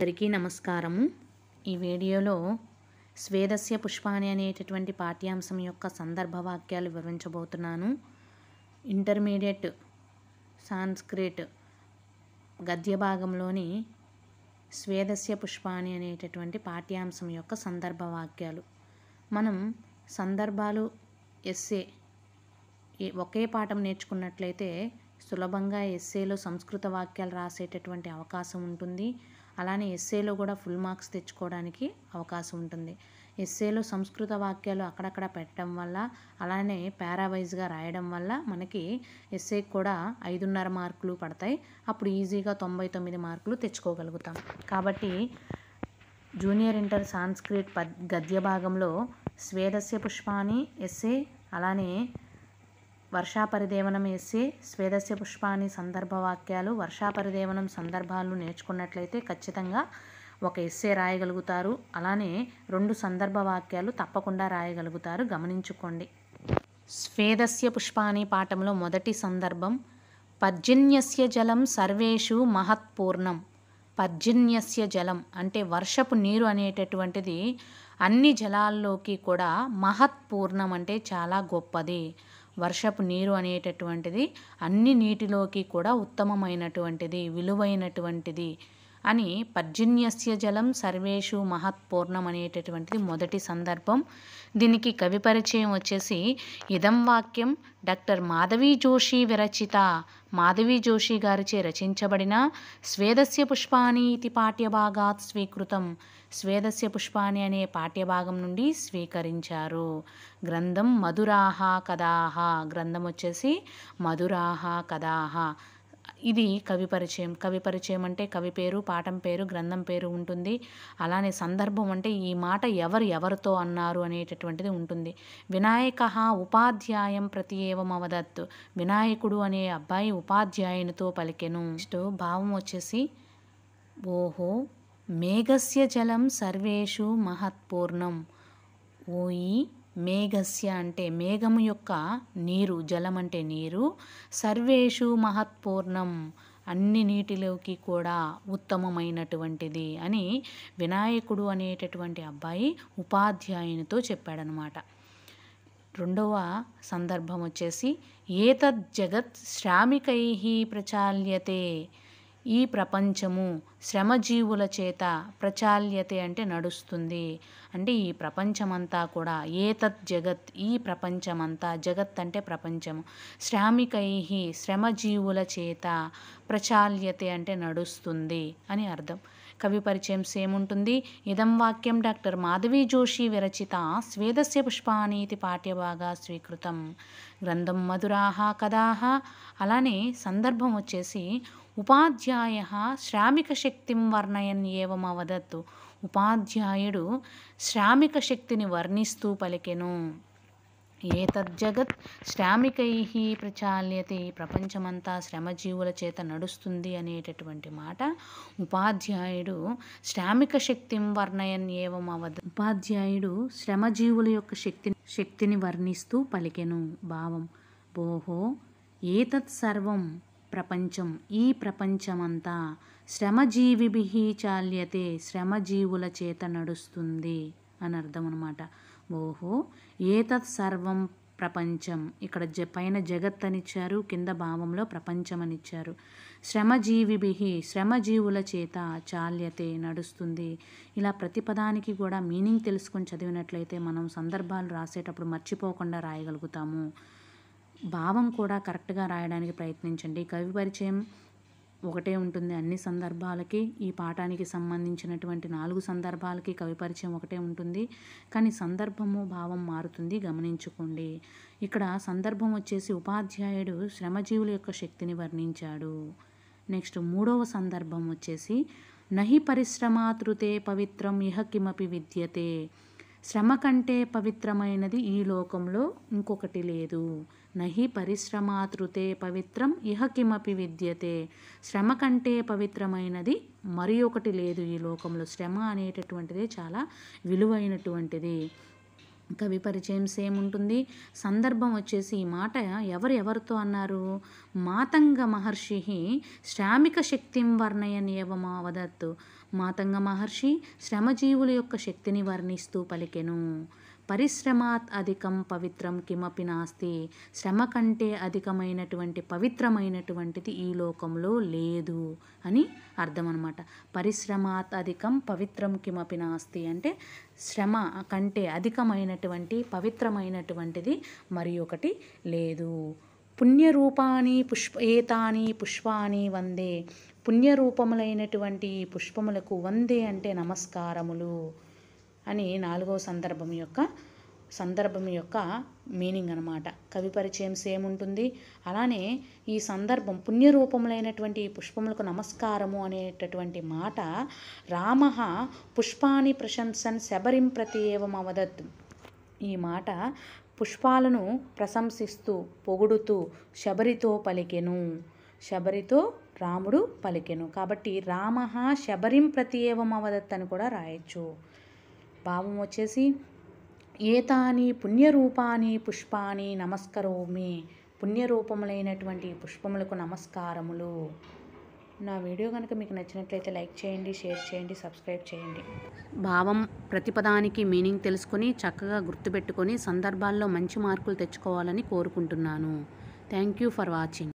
అందరికీ నమస్కారము ఈ వీడియోలో స్వేదస్య పుష్పాని అనేటటువంటి పాఠ్యాంశం యొక్క సందర్భ వాక్యాలు వివరించబోతున్నాను ఇంటర్మీడియట్ సాంస్క్రిట్ గద్య భాగంలోని స్వేదస్య పుష్పాని అనేటటువంటి పాఠ్యాంశం యొక్క సందర్భ వాక్యాలు మనం సందర్భాలు ఎస్సే ఒకే పాఠం నేర్చుకున్నట్లయితే సులభంగా ఎస్సేలో సంస్కృత వాక్యాలు రాసేటటువంటి అవకాశం ఉంటుంది అలానే ఎస్సేలో కూడా ఫుల్ మార్క్స్ తెచ్చుకోవడానికి అవకాశం ఉంటుంది ఎస్సేలో సంస్కృత వాక్యాలు అక్కడక్కడ పెట్టడం వల్ల అలానే పారావైజ్గా రాయడం వల్ల మనకి ఎస్సే కూడా ఐదున్నర మార్కులు పడతాయి అప్పుడు ఈజీగా తొంభై తొమ్మిది మార్కులు తెచ్చుకోగలుగుతాం కాబట్టి జూనియర్ ఇంటర్ సాంస్క్రిట్ పద్ గద్య భాగంలో స్వేదస్య పుష్పాని ఎస్సే అలానే వర్షాపరిదేవనం వేసి స్వేదస్య పుష్పాని సందర్భవాక్యాలు వర్షాపరిదేవనం సందర్భాలు నేర్చుకున్నట్లయితే ఖచ్చితంగా ఒక ఎస్సే రాయగలుగుతారు అలానే రెండు సందర్భవాక్యాలు తప్పకుండా రాయగలుగుతారు గమనించుకోండి స్వేదస్య పుష్పాని పాఠంలో మొదటి సందర్భం పర్జన్యస్య జలం సర్వేషు మహత్పూర్ణం పర్జన్యస్య జలం అంటే వర్షపు నీరు అనేటటువంటిది అన్ని జలాల్లోకి కూడా మహత్పూర్ణం అంటే చాలా గొప్పది వర్షపు నీరు అనేటటువంటిది అన్ని నీటిలోకి కూడా ఉత్తమమైనటువంటిది విలువైనటువంటిది అని పర్జన్యస్య జలం సర్వేషు మహత్పూర్ణం అనేటటువంటిది మొదటి సందర్భం దీనికి కవి పరిచయం వచ్చేసి ఇదం వాక్యం డాక్టర్ మాధవీ జోషి విరచిత మాధవీ జోషి గారిచే రచించబడిన స్వేదస్య పుష్పాణి ఇది పాఠ్యభాగాత్ స్వీకృతం స్వేదస్య పుష్పాణి అనే పాఠ్యభాగం నుండి స్వీకరించారు గ్రంథం మధురాహ కథాహ గ్రంథం వచ్చేసి మధురాహ కథాహ ఇది కవి పరిచయం కవి పరిచయం అంటే కవి పేరు పాఠం పేరు గ్రంథం పేరు ఉంటుంది అలానే సందర్భం అంటే ఈ మాట ఎవరు ఎవరితో అన్నారు అనేటటువంటిది ఉంటుంది వినాయక ఉపాధ్యాయం ప్రతి ఏవమవదత్తు వినాయకుడు అనే అబ్బాయి ఉపాధ్యాయునితో పలికెను నెక్స్ట్ భావం వచ్చేసి ఓహో మేఘస్య జలం సర్వేషు మహత్పూర్ణం ఓయి మేఘస్య అంటే మేఘము యొక్క నీరు జలం అంటే నీరు సర్వేషు మహత్పూర్ణం అన్ని నీటిలోకి కూడా ఉత్తమమైనటువంటిది అని వినాయకుడు అనేటటువంటి అబ్బాయి ఉపాధ్యాయునితో చెప్పాడనమాట రెండవ సందర్భం వచ్చేసి ఏతద్ జగత్ శ్రామికై ప్రచాల్యతే ఈ ప్రపంచము శ్రమజీవుల చేత ప్రచాల్యత అంటే నడుస్తుంది అంటే ఈ ప్రపంచమంతా కూడా ఏతత్ జగత్ ఈ ప్రపంచమంతా జగత్ అంటే ప్రపంచము శ్రామికై శ్రమజీవుల చేత ప్రచాల్యత అంటే నడుస్తుంది అని అర్థం కవి పరిచయం సేమ్ ఉంటుంది ఇదం వాక్యం డాక్టర్ మాధవి జోషి విరచిత స్వేదస్య పుష్పానీతి పాఠ్యభాగా స్వీకృతం గ్రంథం మధురాహ కథాహ అలానే సందర్భం వచ్చేసి ఉపాధ్యాయ శ్రామిక శక్తిం వర్ణయన్ ఏవం అవదత్తు ఉపాధ్యాయుడు శ్రామిక శక్తిని వర్ణిస్తూ పలికెను ఏతజ్జగత్ శ్రామికై ప్రచాల్యతే ప్రపంచమంతా శ్రమజీవుల చేత నడుస్తుంది అనేటటువంటి మాట ఉపాధ్యాయుడు శ్రామిక శక్తిం వర్ణయన్ ఏవం అవద్ ఉపాధ్యాయుడు శ్రమజీవుల యొక్క శక్తిని శక్తిని వర్ణిస్తూ పలికెను భావం భోహో ఏతత్ సర్వం ప్రపంచం ఈ ప్రపంచమంతా శ్రమజీవిభి చాల్యతే శ్రమజీవుల చేత నడుస్తుంది అని అర్థం అనమాట ఓహో ఏతత్ సర్వం ప్రపంచం ఇక్కడ జ పైన జగత్ అనిచ్చారు కింద భావంలో ప్రపంచం అనిచ్చారు శ్రమజీవిభి శ్రమజీవుల చేత చాల్యతే నడుస్తుంది ఇలా ప్రతి పదానికి కూడా మీనింగ్ తెలుసుకొని చదివినట్లయితే మనం సందర్భాలు రాసేటప్పుడు మర్చిపోకుండా రాయగలుగుతాము భావం కూడా కరెక్ట్గా రాయడానికి ప్రయత్నించండి కవి పరిచయం ఒకటే ఉంటుంది అన్ని సందర్భాలకి ఈ పాఠానికి సంబంధించినటువంటి నాలుగు సందర్భాలకి కవి పరిచయం ఒకటే ఉంటుంది కానీ సందర్భము భావం మారుతుంది గమనించుకోండి ఇక్కడ సందర్భం వచ్చేసి ఉపాధ్యాయుడు శ్రమజీవుల యొక్క శక్తిని వర్ణించాడు నెక్స్ట్ మూడవ సందర్భం వచ్చేసి నహి పరిశ్రమాతృతే పవిత్రం ఇహ కిమపి విద్యతే శ్రమ కంటే పవిత్రమైనది ఈ లోకంలో ఇంకొకటి లేదు నహి పరిశ్రమాతృతే పవిత్రం ఇహ కిమపి విద్యతే శ్రమ కంటే పవిత్రమైనది మరి ఒకటి లేదు ఈ లోకంలో శ్రమ అనేటటువంటిది చాలా విలువైనటువంటిది కవి పరిచయం సేమ్ ఉంటుంది సందర్భం వచ్చేసి ఈ మాట ఎవరు ఎవరితో అన్నారు మాతంగ మహర్షి శ్రామిక శక్తిం వర్ణయనేవమా వదత్తు మాతంగ మహర్షి శ్రమజీవుల యొక్క శక్తిని వర్ణిస్తూ పలికెను పరిశ్రమాత్ అధికం పవిత్రం కిమపి నాస్తి శ్రమ కంటే అధికమైనటువంటి పవిత్రమైనటువంటిది ఈ లోకంలో లేదు అని అర్థం అనమాట పరిశ్రమాత్ అధికం పవిత్రం కిమపి నాస్తి అంటే శ్రమ కంటే అధికమైనటువంటి పవిత్రమైనటువంటిది మరి ఒకటి లేదు పుణ్యరూపాన్ని పుష్ప ఏతాని పుష్పాన్ని వందే పుణ్యరూపములైనటువంటి పుష్పములకు వందే అంటే నమస్కారములు అని నాలుగవ సందర్భం యొక్క సందర్భం యొక్క మీనింగ్ అనమాట కవి పరిచయం సేముంటుంది అలానే ఈ సందర్భం పుణ్యరూపములైనటువంటి పుష్పములకు నమస్కారము అనేటటువంటి మాట రామ పుష్పాని ప్రశంసన్ శబరిం ప్రతి అవదత్ ఈ మాట పుష్పాలను ప్రశంసిస్తూ పొగుడుతూ శబరితో పలికెను శబరితో రాముడు పలికెను కాబట్టి రామ శబరిం ప్రతి ఏవమవదత్ అని కూడా రాయొచ్చు భావం వచ్చేసి ఏతాని పుణ్యరూపాన్ని పుష్పాన్ని నమస్కరోమి పుణ్యరూపములైనటువంటి పుష్పములకు నమస్కారములు నా వీడియో కనుక మీకు నచ్చినట్లయితే లైక్ చేయండి షేర్ చేయండి సబ్స్క్రైబ్ చేయండి భావం ప్రతిపదానికి మీనింగ్ తెలుసుకొని చక్కగా గుర్తుపెట్టుకొని సందర్భాల్లో మంచి మార్కులు తెచ్చుకోవాలని కోరుకుంటున్నాను థ్యాంక్ యూ ఫర్ వాచింగ్